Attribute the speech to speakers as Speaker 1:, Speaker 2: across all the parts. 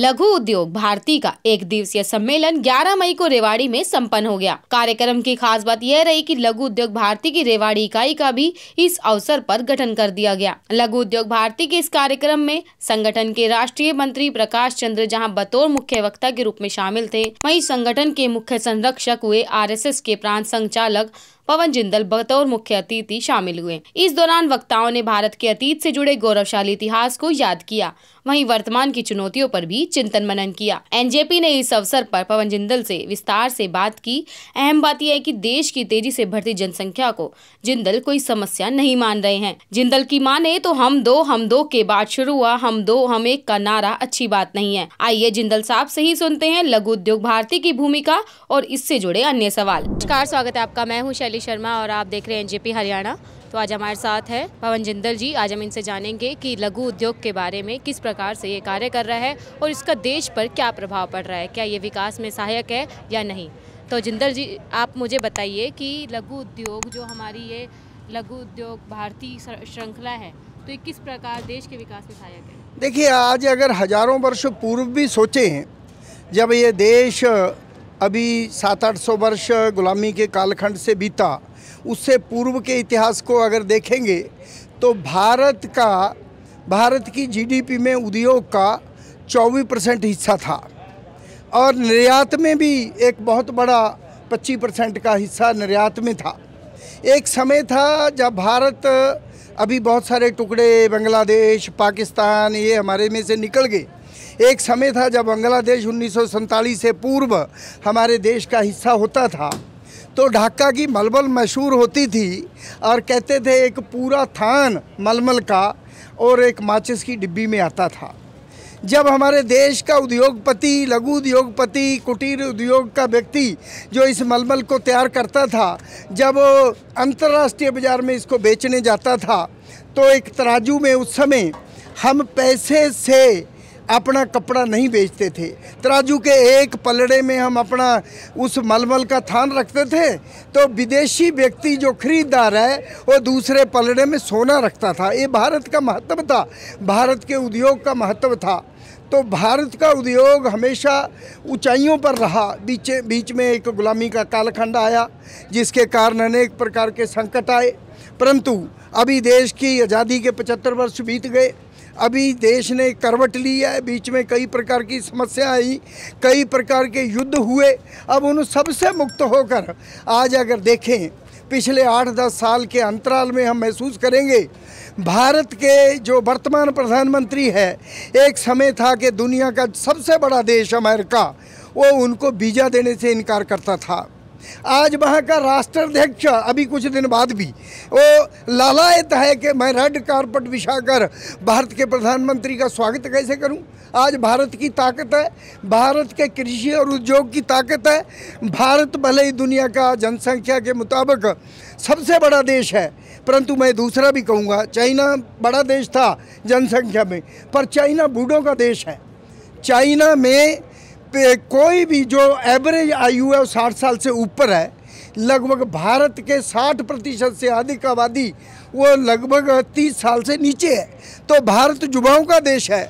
Speaker 1: लघु उद्योग भारती का एक दिवसीय सम्मेलन 11 मई को रेवाड़ी में संपन्न हो गया कार्यक्रम की खास बात यह रही कि लघु उद्योग भारती की रेवाड़ी इकाई का भी इस अवसर पर गठन कर दिया गया लघु उद्योग भारती के इस कार्यक्रम में संगठन के राष्ट्रीय मंत्री प्रकाश चंद्र जहां बतौर मुख्य वक्ता के रूप में शामिल थे वही संगठन के मुख्य संरक्षक हुए आर के प्रांत संचालक पवन जिंदल बतौर मुख्य अतिथि शामिल हुए इस दौरान वक्ताओं ने भारत के अतीत से जुड़े गौरवशाली इतिहास को याद किया वहीं वर्तमान की चुनौतियों पर भी चिंतन मनन किया एनजेपी ने इस अवसर पर पवन जिंदल से विस्तार से बात की अहम बात यह है कि देश की तेजी से बढ़ती जनसंख्या को जिंदल कोई समस्या नहीं मान रहे हैं जिंदल की माने तो हम दो हम दो के बाद शुरू हुआ हम दो हम एक का नारा अच्छी बात नहीं है आइए जिंदल साहब से ही सुनते हैं लघु उद्योग भारती की भूमिका और इससे जुड़े अन्य सवाल नमस्कार स्वागत है आपका मैं हूँ शैली अंजलि शर्मा और आप देख रहे हैं एनजेपी हरियाणा तो आज हमारे साथ है पवन जिंदल जी आज हम इनसे जानेंगे कि लघु उद्योग के बारे में किस प्रकार से ये कार्य कर रहा है और इसका देश पर क्या प्रभाव पड़ रहा है क्या ये विकास में सहायक है या नहीं तो जिंदल जी आप मुझे बताइए कि लघु उद्योग जो हमारी ये लघु उद्योग भारतीय श्रृंखला है तो ये किस प्रकार देश के विकास में सहायक
Speaker 2: है देखिए आज अगर हजारों वर्ष पूर्व भी सोचें जब ये देश अभी सात आठ सौ वर्ष गुलामी के कालखंड से बीता उससे पूर्व के इतिहास को अगर देखेंगे तो भारत का भारत की जीडीपी में उद्योग का चौबीस परसेंट हिस्सा था और निर्यात में भी एक बहुत बड़ा पच्चीस परसेंट का हिस्सा निर्यात में था एक समय था जब भारत अभी बहुत सारे टुकड़े बांग्लादेश पाकिस्तान ये हमारे में से निकल गए एक समय था जब बांग्लादेश उन्नीस से पूर्व हमारे देश का हिस्सा होता था तो ढाका की मलमल मशहूर होती थी और कहते थे एक पूरा थान मलमल का और एक माचिस की डिब्बी में आता था जब हमारे देश का उद्योगपति लघु उद्योगपति कुटीर उद्योग का व्यक्ति जो इस मलमल को तैयार करता था जब अंतर्राष्ट्रीय बाज़ार में इसको बेचने जाता था तो एक तराजू में उस समय हम पैसे से अपना कपड़ा नहीं बेचते थे तराजू के एक पलड़े में हम अपना उस मलमल का थान रखते थे तो विदेशी व्यक्ति जो खरीदार है वो दूसरे पलड़े में सोना रखता था ये भारत का महत्व था भारत के उद्योग का महत्व था तो भारत का उद्योग हमेशा ऊंचाइयों पर रहा बीच बीच में एक गुलामी का कालखंड आया जिसके कारण अनेक प्रकार के संकट आए परंतु अभी देश की आज़ादी के पचहत्तर वर्ष बीत गए अभी देश ने करवट ली है बीच में कई प्रकार की समस्या आई कई प्रकार के युद्ध हुए अब उन सबसे मुक्त होकर आज अगर देखें पिछले आठ दस साल के अंतराल में हम महसूस करेंगे भारत के जो वर्तमान प्रधानमंत्री है एक समय था कि दुनिया का सबसे बड़ा देश अमेरिका वो उनको वीज़ा देने से इनकार करता था आज वहाँ का राष्ट्राध्यक्ष अभी कुछ दिन बाद भी वो लालायत है कि मैं रेड कारपेट बिछाकर भारत के प्रधानमंत्री का स्वागत कैसे करूं आज भारत की ताकत है भारत के कृषि और उद्योग की ताकत है भारत भले ही दुनिया का जनसंख्या के मुताबिक सबसे बड़ा देश है परंतु मैं दूसरा भी कहूँगा चाइना बड़ा देश था जनसंख्या में पर चाइना बूढ़ों का देश है चाइना में कोई भी जो एवरेज आयु है वो साठ साल से ऊपर है लगभग भारत के 60 प्रतिशत से अधिक आबादी वो लगभग 30 साल से नीचे है तो भारत युवाओं का देश है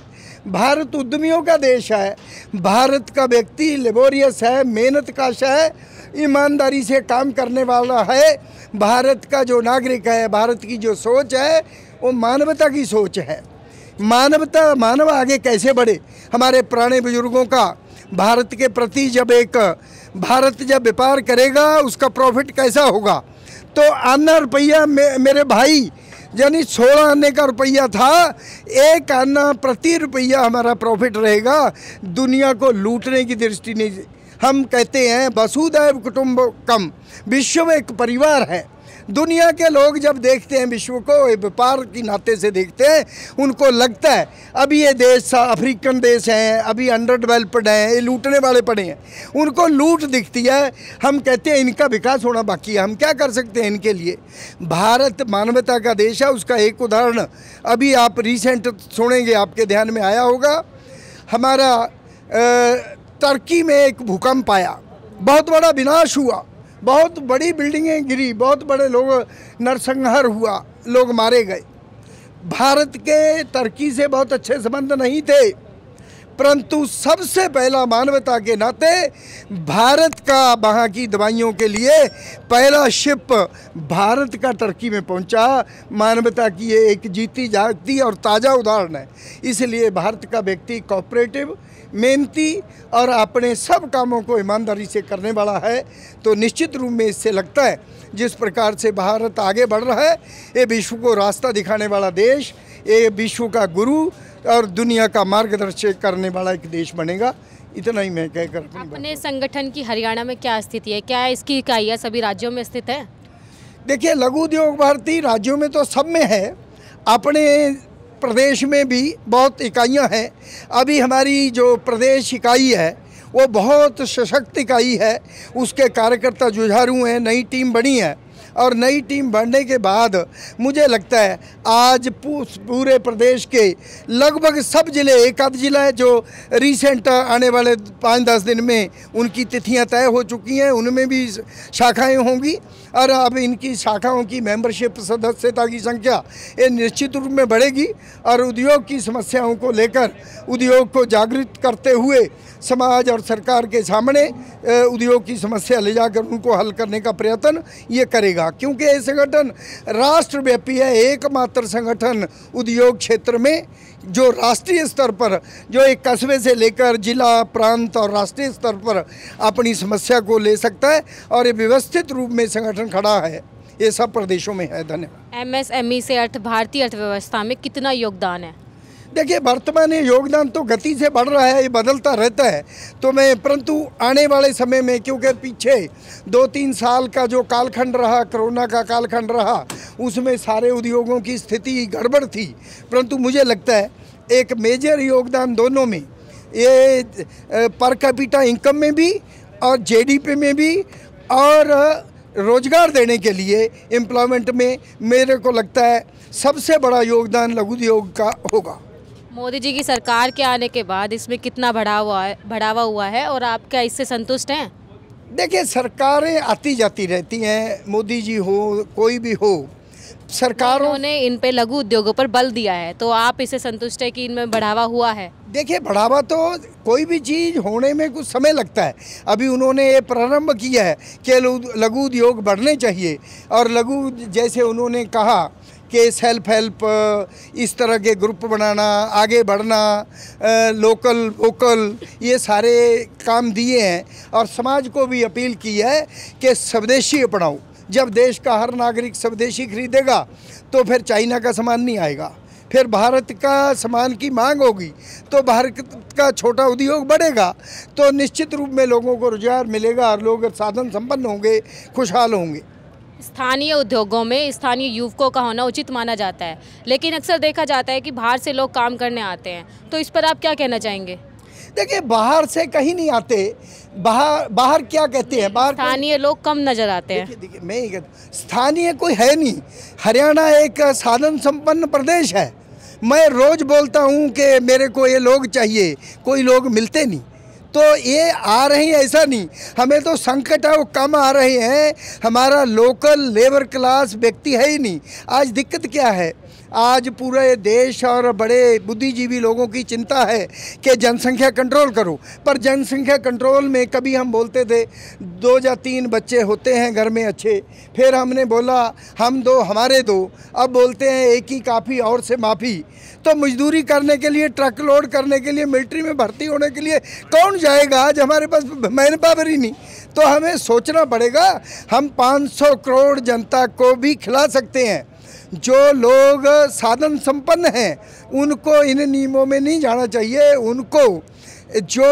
Speaker 2: भारत उद्यमियों का देश है भारत का व्यक्ति लेबोरियस है मेहनत काश है ईमानदारी से काम करने वाला है भारत का जो नागरिक है भारत की जो सोच है वो मानवता की सोच है मानवता मानव आगे कैसे बढ़े हमारे पुराने बुजुर्गों का भारत के प्रति जब एक भारत जब व्यापार करेगा उसका प्रॉफिट कैसा होगा तो आना रुपया मे, मेरे भाई यानी सोलह आने का रुपया था एक आना प्रति रुपया हमारा प्रॉफिट रहेगा दुनिया को लूटने की दृष्टि नहीं हम कहते हैं वसुदैव कुटुंब कम विश्व में एक परिवार है दुनिया के लोग जब देखते हैं विश्व को व्यापार की नाते से देखते हैं उनको लगता है अभी ये देश अफ्रीकन देश हैं अभी अंडर डेवलप्ड हैं ये लूटने वाले पड़े हैं उनको लूट दिखती है हम कहते हैं इनका विकास होना बाकी है हम क्या कर सकते हैं इनके लिए भारत मानवता का देश है उसका एक उदाहरण अभी आप रिसेंट सुनेंगे आपके ध्यान में आया होगा हमारा तर्की में एक भूकंप आया बहुत बड़ा विनाश हुआ बहुत बड़ी बिल्डिंगें गिरी बहुत बड़े लोग नरसंहार हुआ लोग मारे गए भारत के तुर्की से बहुत अच्छे संबंध नहीं थे परंतु सबसे पहला मानवता के नाते भारत का वहाँ की दवाइयों के लिए पहला शिप भारत का टर्की में पहुँचा मानवता की ये एक जीती जागती और ताज़ा उदाहरण है इसलिए भारत का व्यक्ति कॉपरेटिव मेहनती और अपने सब कामों को ईमानदारी से करने वाला है तो निश्चित रूप में इससे लगता है जिस प्रकार से भारत आगे बढ़ रहा है ये विश्व को रास्ता दिखाने वाला देश ये विश्व का गुरु और दुनिया का मार्गदर्शक करने वाला एक देश बनेगा इतना ही मैं कहकर अपने,
Speaker 1: अपने संगठन की हरियाणा में क्या स्थिति है क्या इसकी इकाइयाँ सभी राज्यों में स्थित है
Speaker 2: देखिए लघु उद्योग भारती राज्यों में तो सब में है अपने प्रदेश में भी बहुत इकाइयाँ हैं अभी हमारी जो प्रदेश इकाई है वो बहुत सशक्त इकाई है उसके कार्यकर्ता जुझारू हैं नई टीम बनी है और नई टीम बढ़ने के बाद मुझे लगता है आज पूरे प्रदेश के लगभग सब ज़िले एक आध जिला है जो रिसेंट आने वाले पाँच दस दिन में उनकी तिथियां तय हो चुकी हैं उनमें भी शाखाएं होंगी और अब इनकी शाखाओं की मेंबरशिप सदस्यता की संख्या ये निश्चित रूप में बढ़ेगी और उद्योग की समस्याओं को लेकर उद्योग को जागृत करते हुए समाज और सरकार के सामने उद्योग की समस्या ले जाकर उनको हल करने का प्रयत्न ये करेगा गया क्योंकि ये संगठन राष्ट्रव्यापी है एकमात्र संगठन उद्योग क्षेत्र में जो राष्ट्रीय स्तर पर जो एक कस्बे से लेकर जिला प्रांत और राष्ट्रीय स्तर पर अपनी समस्या को ले सकता है और ये व्यवस्थित रूप में संगठन खड़ा है ये सब प्रदेशों में है धन्यवाद
Speaker 1: एमएसएमई से अर्थ भारतीय अर्थव्यवस्था में कितना योगदान है
Speaker 2: देखिए वर्तमान में योगदान तो गति से बढ़ रहा है ये बदलता रहता है तो मैं परंतु आने वाले समय में क्योंकि पीछे दो तीन साल का जो कालखंड रहा कोरोना का कालखंड रहा उसमें सारे उद्योगों की स्थिति गड़बड़ थी परंतु मुझे लगता है एक मेजर योगदान दोनों में ये पर कैपिटा इनकम में भी और जे में भी और रोजगार देने के लिए एम्प्लॉयमेंट में मेरे को लगता है सबसे बड़ा योगदान लघु उद्योग का होगा
Speaker 1: मोदी जी की सरकार के आने के बाद इसमें कितना बढ़ावा है बढ़ावा हुआ है और आप क्या इससे संतुष्ट हैं
Speaker 2: देखिए सरकारें आती जाती रहती हैं मोदी जी हो कोई भी हो सरकारों ने इन
Speaker 1: पे लघु उद्योगों पर बल दिया है तो आप इसे संतुष्ट है कि इनमें बढ़ावा हुआ है
Speaker 2: देखिए बढ़ावा तो कोई भी चीज़ होने में कुछ समय लगता है अभी उन्होंने ये प्रारंभ किया है कि लघु उद्योग बढ़ने चाहिए और लघु जैसे उन्होंने कहा कि सेल्फ हेल्प इस तरह के ग्रुप बनाना आगे बढ़ना लोकल वोकल ये सारे काम दिए हैं और समाज को भी अपील की है कि स्वदेशी अपनाओ जब देश का हर नागरिक स्वदेशी खरीदेगा तो फिर चाइना का सामान नहीं आएगा फिर भारत का सामान की मांग होगी तो भारत का छोटा उद्योग बढ़ेगा तो निश्चित रूप में लोगों को रोजगार मिलेगा और लोग साधन संपन्न होंगे खुशहाल होंगे
Speaker 1: स्थानीय उद्योगों में स्थानीय युवकों का होना उचित माना जाता है लेकिन अक्सर देखा जाता है कि बाहर से लोग काम करने आते हैं तो इस पर आप क्या कहना चाहेंगे
Speaker 2: देखिए बाहर से कहीं नहीं आते बाहर बाहर क्या कहते हैं बाहर स्थानीय लोग कम नजर आते हैं देखिए, मैं ही कहता स्थानीय कोई है नहीं हरियाणा एक साधन संपन्न प्रदेश है मैं रोज़ बोलता हूँ कि मेरे को ये लोग चाहिए कोई लोग मिलते नहीं तो ये आ रहे हैं ऐसा नहीं हमें तो संकट है वो कम आ रहे हैं हमारा लोकल लेबर क्लास व्यक्ति है ही नहीं आज दिक्कत क्या है आज पूरे देश और बड़े बुद्धिजीवी लोगों की चिंता है कि जनसंख्या कंट्रोल करो पर जनसंख्या कंट्रोल में कभी हम बोलते थे दो या तीन बच्चे होते हैं घर में अच्छे फिर हमने बोला हम दो हमारे दो अब बोलते हैं एक ही काफ़ी और से माफ़ी तो मजदूरी करने के लिए ट्रक लोड करने के लिए मिलिट्री में भर्ती होने के लिए कौन जाएगा आज हमारे पास मैन पावर ही नहीं तो हमें सोचना पड़ेगा हम 500 करोड़ जनता को भी खिला सकते हैं जो लोग साधन संपन्न हैं उनको इन नियमों में नहीं जाना चाहिए उनको जो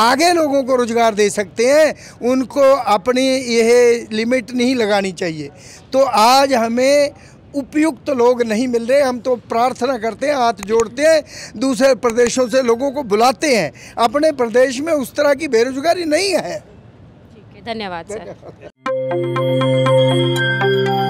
Speaker 2: आगे लोगों को रोज़गार दे सकते हैं उनको अपनी यह लिमिट नहीं लगानी चाहिए तो आज हमें उपयुक्त तो लोग नहीं मिल रहे हम तो प्रार्थना करते हैं हाथ जोड़ते हैं दूसरे प्रदेशों से लोगों को बुलाते हैं अपने प्रदेश में उस तरह की बेरोजगारी नहीं है
Speaker 1: ठीक है धन्यवाद सर